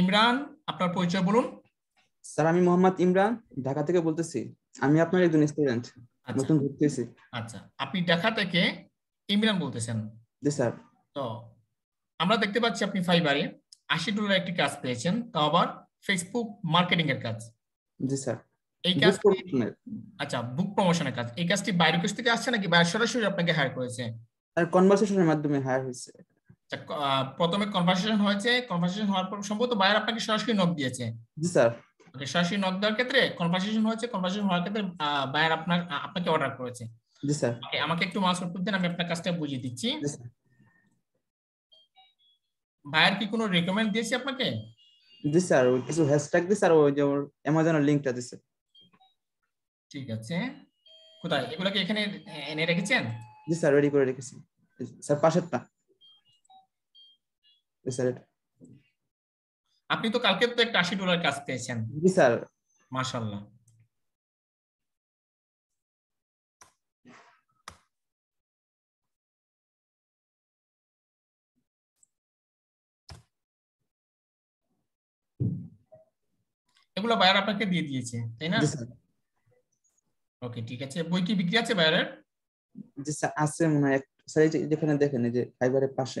ইমরান আপনার পরিচয় বলুন স্যার আমি মোহাম্মদ ইমরান ঢাকা থেকে বলতেছি আমি আপনার একজন স্টুডেন্ট আচ্ছা। নতুন ঘুরতেছি আচ্ছা আপনি ঢাকা থেকে ইমরান বলতেছেন জি স্যার তো আমরা দেখতে পাচ্ছি আপনি ফাইবারে আশি ডলার একটি কাজ পেয়েছেন তাও আবার ফেসবুক মার্কেটিং এর কাজ জি স্যার এই কাজটি আচ্ছা বুক প্রমোশনের কাজ এই কাজটি বাইরের কাছ থেকে আসছে নাকি বাইরে সরাসরি আপনাকে হায়ার করেছে আর কনভারসেশনের মাধ্যমে হায়ার হয়েছে আচ্ছা, প্রথমে কনভারসেশন হয়েছে কনভারসেশন হওয়ার পর সম্ভবত বায়ার আপনাকে সরাসরি নক দিয়েছে জি স্যার ওকে সরাসরি নক দেওয়ার ক্ষেত্রে কনভারসেশন হয়েছে কনভারসেশন হওয়ার ক্ষেত্রে বায়ার আপনার আপনাকে অর্ডার করেছে জি স্যার আমাকে একটু মাস করতে দেন আমি আপনার কাজটা বুঝিয়ে দিচ্ছি স্যার বায়ার কি কোনো রেকমেন্ড দিয়েছে আপনাকে জি স্যার ওই কিছু হ্যাশট্যাগ দিছে আর ওই যে ওর অ্যামাজনের লিংকটা দিছে ঠিক আছে কোথায় এগুলোকে এখানে এনে রেখেছেন জি স্যার রেডি করে রেখেছি স্যার পাশেরটা স্যার আপনি তো কালকে তো একটা আশি ডলার কাজ পেয়েছেন জি স্যার মাশাল্লাহ এগুলো বায়ার আপনাকে দিয়ে দিয়েছে তাই না ওকে ঠিক আছে বই কি বিক্রি আছে বায়ারের জি আছে মনে হয় স্যার যেখানে দেখেন যে ফাইবারের পাশে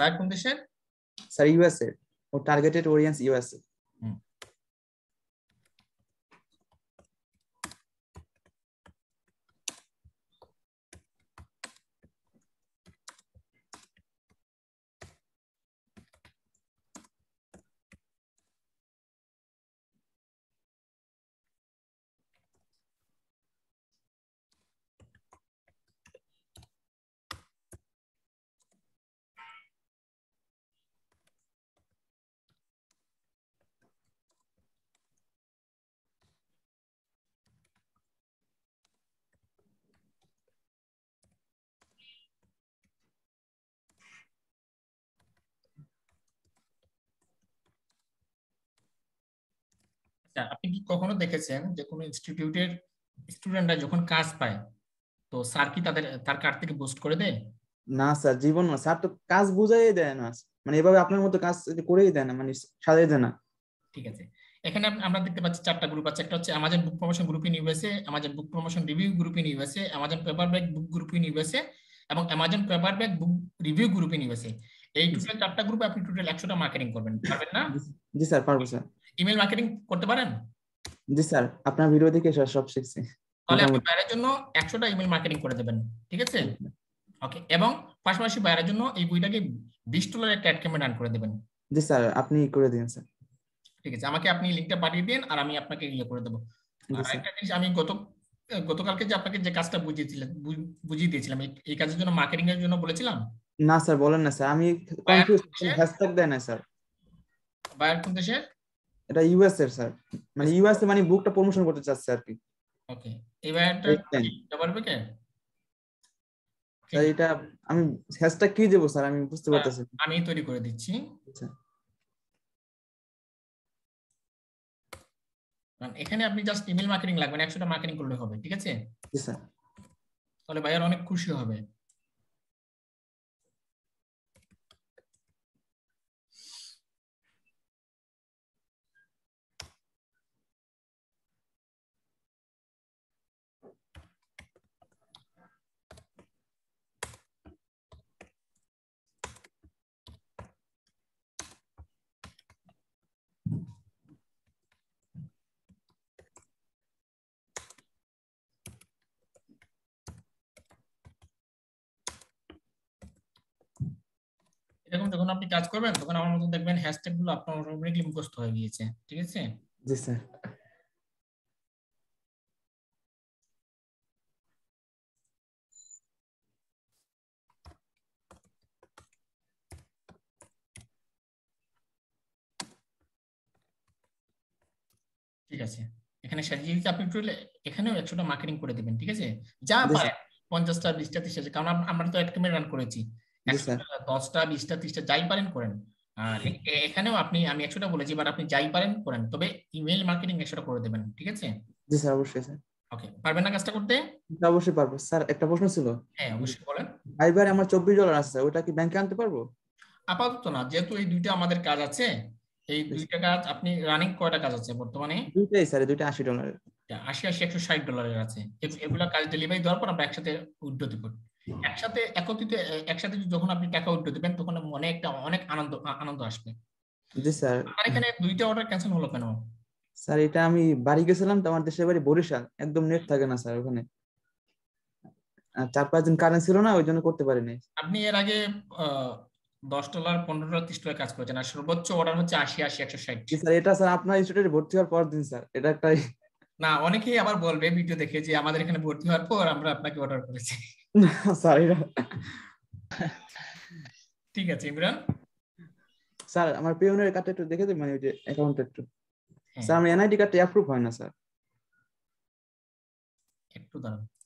that condition? Sir, USA. Or targeted audience USA. Hmm. প্রতিষ্ঠান আপনি কি কখনো দেখেছেন যে কোনো ইনস্টিটিউটের স্টুডেন্টরা যখন কাজ পায় তো স্যার কি তাদের তার কার্ড থেকে বুস্ট করে দেয় না স্যার জীবন না স্যার তো কাজ বুঝাই দেয় না মানে এভাবে আপনার মতো কাজ করেই দেয় না মানে সাজাই দেয় না ঠিক আছে এখানে আমরা দেখতে পাচ্ছি চারটা গ্রুপ আছে একটা হচ্ছে Amazon book promotion group in USA Amazon book promotion review group in USA Amazon bag book group in USA এবং Amazon back book review group in USA এই টোটাল চারটা গ্রুপে আপনি টোটাল 100টা মার্কেটিং করবেন পারবেন না জি স্যার পারবো স্যার ইমেল মার্কেটিং করতে পারেন জি স্যার আপনার ভিডিও দেখে স্যার সব শিখছি তাহলে আপনি বাইরের জন্য একশোটা ইমেল মার্কেটিং করে দেবেন ঠিক আছে ওকে এবং পাশাপাশি বাইরের জন্য এই বইটাকে বিশ ডলারের একটা ক্যাম্পেইন রান করে দেবেন জি স্যার আপনি করে দিন স্যার ঠিক আছে আমাকে আপনি লিংকটা পাঠিয়ে দিন আর আমি আপনাকে ইয়ে করে দেবো আর একটা জিনিস আমি গত গতকালকে যে আপনাকে যে কাজটা বুঝিয়েছিলাম বুঝিয়ে দিয়েছিলাম এই কাজের জন্য মার্কেটিং এর জন্য বলেছিলাম না স্যার বলেন না স্যার আমি কনফিউজ হ্যাশট্যাগ দেন না স্যার বায়ার কোন দেশে এটা ইউএস এর স্যার মানে ইউএস এ মানে বুকটা প্রমোশন করতে চাচ্ছে আর কি ওকে এবার একটা পারবে কে স্যার এটা আমি হ্যাশট্যাগ কি দেব স্যার আমি বুঝতে হ্যাঁ, পারতেছি আমি তৈরি করে দিচ্ছি আচ্ছা। এখানে আপনি জাস্ট ইমেল মার্কেটিং লাগবে না 100টা মার্কেটিং করলে হবে ঠিক আছে জি স্যার তাহলে ভাইয়ার অনেক খুশি হবে এরকম যখন আপনি কাজ করবেন তখন আমার মতো দেখবেন হ্যাশট্যাগ গুলো আপনার অটোমেটিকলি মুখস্থ হয়ে গিয়েছে ঠিক আছে জি স্যার ঠিক আছে এখানে দিতে আপনি একটু এখানেও একশোটা মার্কেটিং করে দিবেন ঠিক আছে যা পারেন পঞ্চাশটা বিশটা তিরিশটা কারণ আমরা তো এক রান করেছি দশটা বিশটা ত্রিশটা যাই পারেন করেন এখানেও আপনি আমি একশোটা বলেছি বাট আপনি যাই পারেন করেন তবে ইমেল মার্কেটিং একশোটা করে দেবেন ঠিক আছে জি স্যার অবশ্যই স্যার ওকে পারবেন না কাজটা করতে অবশ্যই পারবো স্যার একটা প্রশ্ন ছিল হ্যাঁ অবশ্যই বলেন ভাইবার আমার চব্বিশ ডলার আছে স্যার ওটা কি ব্যাংকে আনতে পারবো আপাতত না যেহেতু এই দুইটা আমাদের কাজ আছে এই দুইটা কাজ আপনি রানিং কয়টা কাজ আছে বর্তমানে দুইটাই স্যার দুইটা আশি ডলারের আশি আশি একশো ষাট ডলারের আছে এগুলা কাজ ডেলিভারি দেওয়ার পর আমরা একসাথে উদ্যোগ দিব একসাথে একত্রিত একসাথে যখন আপনি টাকা উঠে দিবেন তখন মনে একটা অনেক আনন্দ আনন্দ আসবে জি স্যার আর এখানে দুইটা অর্ডার ক্যান্সেল হলো কেন স্যার এটা আমি বাড়ি গেছিলাম তো আমার দেশের বাড়ি বরিশাল একদম নেট থাকে না স্যার ওখানে চার পাঁচ দিন কারেন্ট ছিল না ওই জন্য করতে পারিনি আপনি এর আগে দশ ডলার পনেরো ডলার ত্রিশ টাকা কাজ করেছেন আর সর্বোচ্চ অর্ডার হচ্ছে আশি আশি একশো ষাট স্যার এটা স্যার আপনার ইনস্টিটিউটে ভর্তি হওয়ার পর দিন স্যার এটা একটা না অনেকেই আবার বলবে ভিডিও দেখে যে আমাদের এখানে ভর্তি হওয়ার পর আমরা আপনাকে অর্ডার করেছি সরি ঠিক আছে ইমরান স্যার আমার পিওনের কার্ডটা একটু দেখে দেবেন মানে ওই যে অ্যাকাউন্টটা একটু হ্যাঁ। স্যার আমার এনআইডি কার্ডটা অ্যাপ্রুভ হয় না স্যার একটু দাঁড়ান